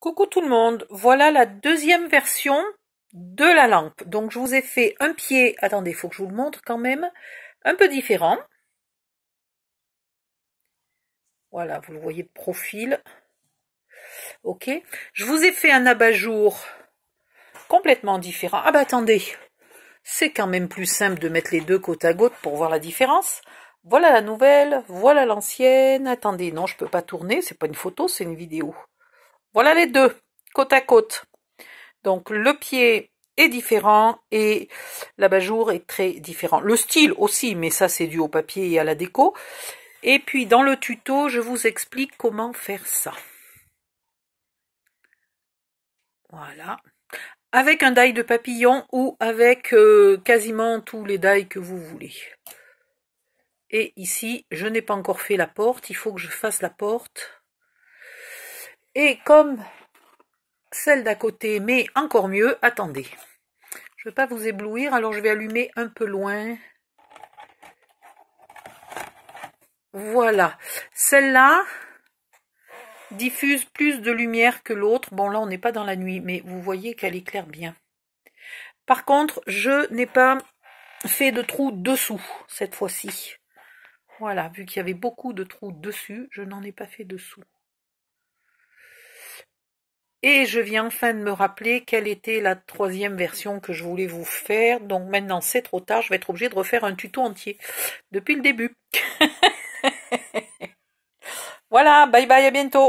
Coucou tout le monde, voilà la deuxième version de la lampe. Donc je vous ai fait un pied, attendez, faut que je vous le montre quand même, un peu différent. Voilà, vous le voyez profil. Ok, je vous ai fait un abat-jour complètement différent. Ah bah attendez, c'est quand même plus simple de mettre les deux côte à côte pour voir la différence. Voilà la nouvelle, voilà l'ancienne. Attendez, non, je peux pas tourner, c'est pas une photo, c'est une vidéo. Voilà les deux, côte à côte. Donc le pied est différent et l'abat-jour est très différent. Le style aussi, mais ça c'est dû au papier et à la déco. Et puis dans le tuto, je vous explique comment faire ça. Voilà. Avec un die de papillon ou avec euh, quasiment tous les dailles que vous voulez. Et ici, je n'ai pas encore fait la porte, il faut que je fasse la porte. Et comme celle d'à côté, mais encore mieux, attendez. Je ne vais pas vous éblouir, alors je vais allumer un peu loin. Voilà. Celle-là diffuse plus de lumière que l'autre. Bon, là, on n'est pas dans la nuit, mais vous voyez qu'elle éclaire bien. Par contre, je n'ai pas fait de trou dessous, cette fois-ci. Voilà, vu qu'il y avait beaucoup de trous dessus, je n'en ai pas fait dessous. Et je viens enfin de me rappeler quelle était la troisième version que je voulais vous faire. Donc maintenant c'est trop tard, je vais être obligée de refaire un tuto entier depuis le début. voilà, bye bye, à bientôt.